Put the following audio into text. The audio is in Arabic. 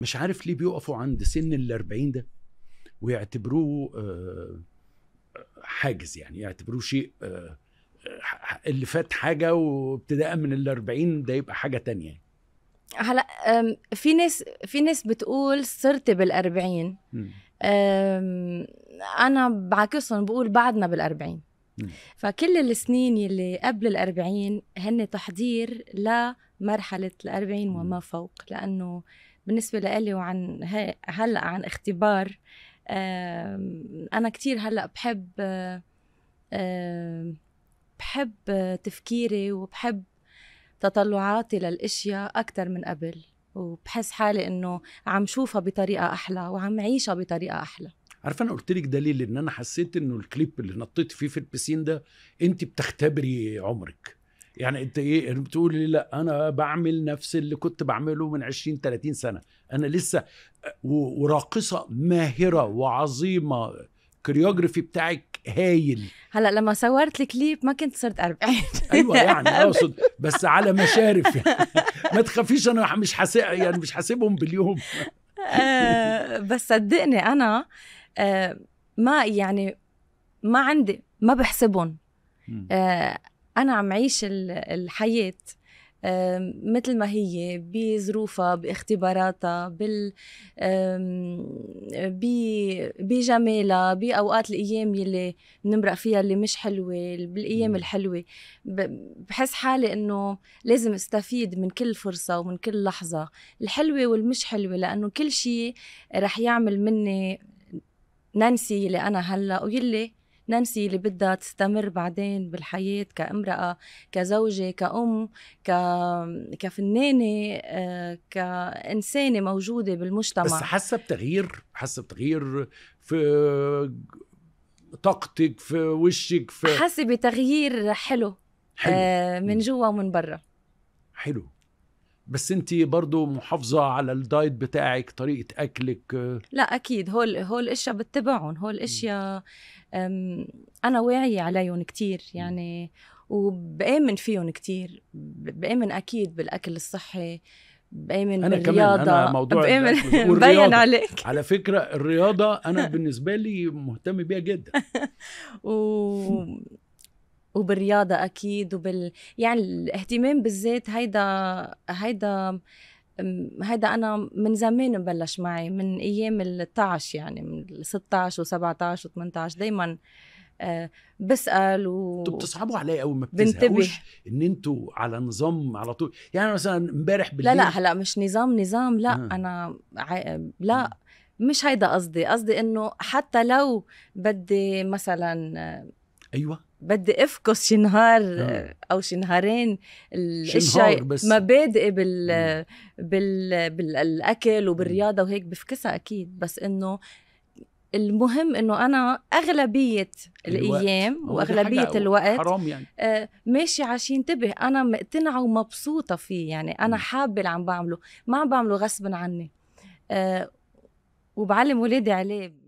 مش عارف ليه بيقفوا عند سن ال 40 ده ويعتبروه آه، حاجز يعني يعتبروه شيء آه، آه، اللي فات حاجه وابتداء من ال 40 ده يبقى حاجه تانية يعني. هلا في ناس في ناس بتقول صرت بال 40 انا بعكسهم بقول بعدنا بال 40 فكل السنين يلي قبل الأربعين هن تحضير لمرحلة الأربعين وما فوق لأنه بالنسبة لإلي وعن هلأ عن اختبار أنا كتير هلأ بحب بحب تفكيري وبحب تطلعاتي للاشياء اكثر من قبل وبحس حالي انه عم شوفها بطريقه احلى وعم عيشها بطريقه احلى عارفه انا قلت لك دليل ان انا حسيت انه الكليب اللي نطيت فيه في البسين ده انت بتختبري عمرك يعني انت ايه بتقولي لا انا بعمل نفس اللي كنت بعمله من 20 30 سنه انا لسه وراقصه ماهره وعظيمه الكوريوجرافي بتاعك هايل هلا لما صورت الكليب ما كنت صرت 40 ايوه يعني اقصد بس على مشارف يعني ما تخافيش انا مش حاسب يعني مش حاسبهم باليوم آه، بس صدقني انا آه، ما يعني ما عندي ما بحسبهم آه، انا عم عيش الحياه آه، مثل ما هي بظروفها باختباراتها بال بجمالها باوقات الايام يلي بنمرق فيها اللي مش حلوه بالايام الحلوه بحس حالي انه لازم استفيد من كل فرصه ومن كل لحظه الحلوه والمش حلوه لانه كل شيء رح يعمل مني نانسي اللي أنا هلأ ويلي نانسي اللي بدها تستمر بعدين بالحياة كامرأة كزوجة كأم ك... كفنانة آه، كإنسانة موجودة بالمجتمع بس حاسة بتغيير حاسة بتغيير في طاقتك في وشك في حاسة بتغيير حلو, حلو. آه، من جوا ومن برا حلو بس انت برضو محافظه على الدايت بتاعك طريقه اكلك آه. لا اكيد هول هول اشياء بتبعهم هول اشياء انا واعيه عليهم كتير يعني وبامن فيهم كتير بامن اكيد بالاكل الصحي بامن أنا بالرياضه كمان أنا موضوع بامن بين عليك على فكره الرياضه انا بالنسبه لي مهتم بيها جدا و وبالرياضه اكيد وبال يعني الاهتمام بالذات هيدا هيدا هيدا انا من زمان مبلش معي من ايام ال يعني من 16 و17 و18 دائما بسال و انتوا بتصعبوا علي قوي ما بتزهقوش ان انتوا على نظام على طول يعني مثلا امبارح بالليل لا لا هلا مش نظام نظام لا آه. انا ع... لا آه. مش هيدا قصدي قصدي انه حتى لو بدي مثلا ايوه بدي افكس شي نهار آه. او شي نهارين الاشياء مبادئي بال, بال بالاكل وبالرياضه وهيك بفكسها اكيد بس انه المهم انه انا اغلبيه الايام واغلبيه الوقت حرام يعني. آه، ماشي عشان انتبه انا مقتنعه ومبسوطه فيه يعني انا حابه اللي عم بعمله ما عم بعمله غصب عني آه، وبعلم ولادي عليه